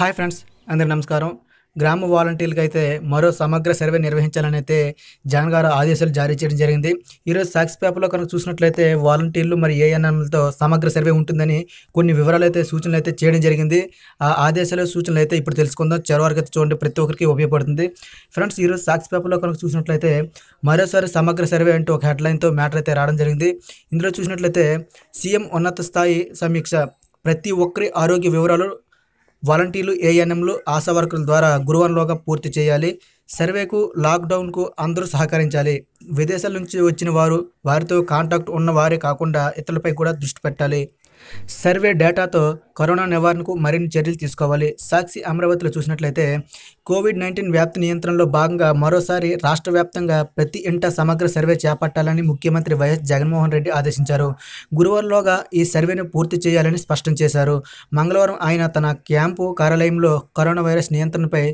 hi friends అందరి నమస్కారం గ్రామ వాలంటీర్లకు అయితే మరో సమగ్ర సర్వే నిర్వహించాలని అయితే జగన్ గారు ఆదేశాలు జారీ చేయడం జరిగింది ఈరోజు సాక్స్ పేపర్లో కనుక చూసినట్లయితే వాలంటీర్లు మరి ఏఎన్ఎంలతో సమగ్ర సర్వే ఉంటుందని కొన్ని వివరాలు అయితే సూచనలు అయితే చేయడం జరిగింది ఆ ఆదేశాలు సూచనలు అయితే ఇప్పుడు తెలుసుకుందాం చెరవరకు అయితే చూడండి ప్రతి ఒక్కరికి ఉపయోగపడుతుంది ఫ్రెండ్స్ ఈరోజు సాక్స్ పేపర్లో కనుక చూసినట్లయితే మరోసారి సమగ్ర సర్వే అంటూ ఒక హెడ్లైన్తో మ్యాటర్ అయితే రావడం జరిగింది ఇందులో చూసినట్లయితే సీఎం ఉన్నత స్థాయి సమీక్ష ప్రతి ఒక్కరి ఆరోగ్య వివరాలు వాలంటీర్లు ఏఎన్ఎంలు ఆశా వర్కర్ల ద్వారా గురువారంలోగా పూర్తి చేయాలి సర్వేకు లాక్డౌన్కు అందరూ సహకరించాలి విదేశాల నుంచి వచ్చిన వారు వారితో కాంటాక్ట్ ఉన్న వారే కాకుండా ఇతరులపై కూడా దృష్టి పెట్టాలి సర్వే డేటాతో కరోనా నివారణకు మరిన్ని చర్యలు తీసుకోవాలి సాక్షి అమరావతిలో చూసినట్లయితే కోవిడ్ నైన్టీన్ వ్యాప్తి నియంత్రణలో భాగంగా మరోసారి రాష్ట్ర వ్యాప్తంగా ప్రతి ఇంట సమగ్ర సర్వే చేపట్టాలని ముఖ్యమంత్రి వైఎస్ జగన్మోహన్ రెడ్డి ఆదేశించారు గురువారంలోగా ఈ సర్వేను పూర్తి చేయాలని స్పష్టం చేశారు మంగళవారం ఆయన తన క్యాంపు కార్యాలయంలో కరోనా వైరస్ నియంత్రణపై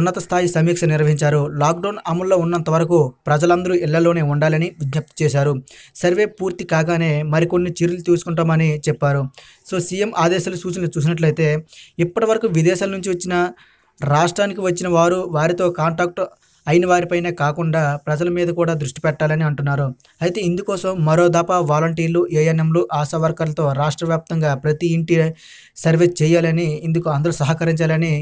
ఉన్నత స్థాయి సమీక్ష నిర్వహించారు లాక్డౌన్ అమల్లో ఉన్నంత వరకు ప్రజలందరూ ఇళ్లలోనే ఉండాలని విజ్ఞప్తి చేశారు సర్వే పూర్తి కాగానే మరికొన్ని చర్యలు తీసుకుంటామని చెప్పారు సో సీఎం ఆదేశాలు సూచనలు చూసినట్లయితే ఇప్పటివరకు విదేశాల నుంచి వచ్చిన రాష్ట్రానికి వచ్చిన వారు వారితో కాంటాక్ట్ అయిన వారిపైనే కాకుండా ప్రజల మీద కూడా దృష్టి పెట్టాలని అంటున్నారు అయితే ఇందుకోసం మరో దఫా వాలంటీర్లు ఏఎన్ఎంలు ఆశా వర్కర్లతో రాష్ట్ర వ్యాప్తంగా ప్రతి ఇంటి సర్వే చేయాలని ఇందుకు అందరూ సహకరించాలని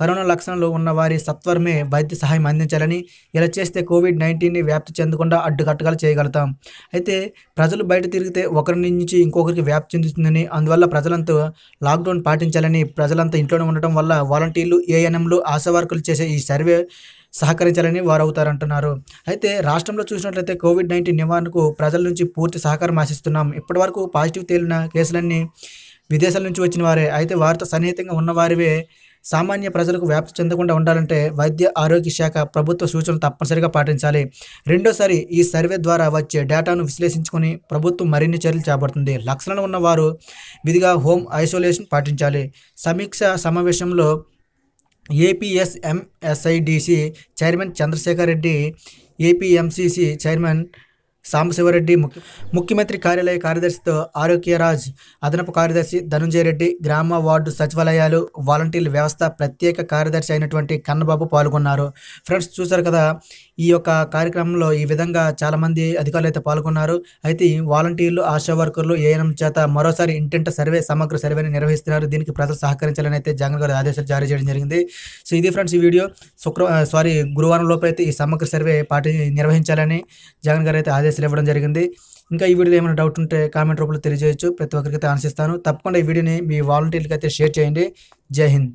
కరోనా లక్షణాలు ఉన్న వారి సత్వరమే వైద్య సహాయం అందించాలని ఇలా చేస్తే కోవిడ్ నైన్టీన్ని వ్యాప్తి చెందకుండా అడ్డుకట్టగా చేయగలుగుతాం అయితే ప్రజలు బయట తిరిగితే ఒకరి నుంచి ఇంకొకరికి వ్యాప్తి చెందుతుందని అందువల్ల ప్రజలంతా లాక్డౌన్ పాటించాలని ప్రజలంతా ఇంట్లోనే ఉండటం వల్ల వాలంటీర్లు ఏఎన్ఎంలు ఆశా వర్కర్లు చేసే ఈ సర్వే సహకరించాలని వారు అవుతారంటున్నారు అయితే రాష్ట్రంలో చూసినట్లయితే కోవిడ్ నైన్టీన్ నివారణకు ప్రజల నుంచి పూర్తి సహకారం ఆశిస్తున్నాం ఇప్పటివరకు పాజిటివ్ తేలిన కేసులన్నీ విదేశాల నుంచి వచ్చిన వారే అయితే వారితో సన్నిహితంగా ఉన్నవారివే సామాన్య ప్రజలకు వ్యాప్తి చెందకుండా ఉండాలంటే వైద్య ఆరోగ్య శాఖ ప్రభుత్వ సూచనలు తప్పనిసరిగా పాటించాలి రెండోసారి ఈ సర్వే ద్వారా వచ్చే డేటాను విశ్లేషించుకొని ప్రభుత్వం మరిన్ని చర్యలు చేపడుతుంది లక్షణాలు ఉన్నవారు విధిగా హోమ్ ఐసోలేషన్ పాటించాలి సమీక్ష సమావేశంలో APSMSIDC chairman Chandrasekhar Reddy APMCC chairman Sambasivareddy ముఖ్య ముఖ్యమంత్రి కార్యాలయ కార్యదర్శితో ఆరోగ్యరాజ్ అదనపు కార్యదర్శి ధనుంజయ రెడ్డి గ్రామ వార్డు సచివాలయాలు వాలంటీర్ల వ్యవస్థ ప్రత్యేక కార్యదర్శి అయినటువంటి కన్నబాబు పాల్గొన్నారు ఫ్రెండ్స్ చూసారు కదా ఈ యొక్క కార్యక్రమంలో ఈ విధంగా చాలామంది అధికారులు అయితే పాల్గొన్నారు అయితే వాలంటీర్లు ఆశా వర్కర్లు ఏఎన్ఎం చేత మరోసారి ఇంటెంట సర్వే సమగ్ర సర్వేని నిర్వహిస్తున్నారు దీనికి ప్రజలు సహకరించాలని అయితే జగన్ గారు ఆదేశాలు జారీ చేయడం జరిగింది సో ఇది ఫ్రెండ్స్ ఈ వీడియో శుక్ర సారీ గురువారం లోపు అయితే ఈ సమగ్ర సర్వే పాటి నిర్వహించాలని జగన్ గారు అయితే ఆదేశాలు ఇవ్వడం జరిగింది ఇంకా ఈ వీడియోలో ఏమైనా డౌట్ ఉంటే కామెంట్ రూపంలో తెలియజేయచ్చు ప్రతి ఒక్కరికి అయితే ఆశిస్తాను తప్పకుండా ఈ వీడియోని మీ వాలంటీర్లకి అయితే షేర్ చేయండి జై హింద్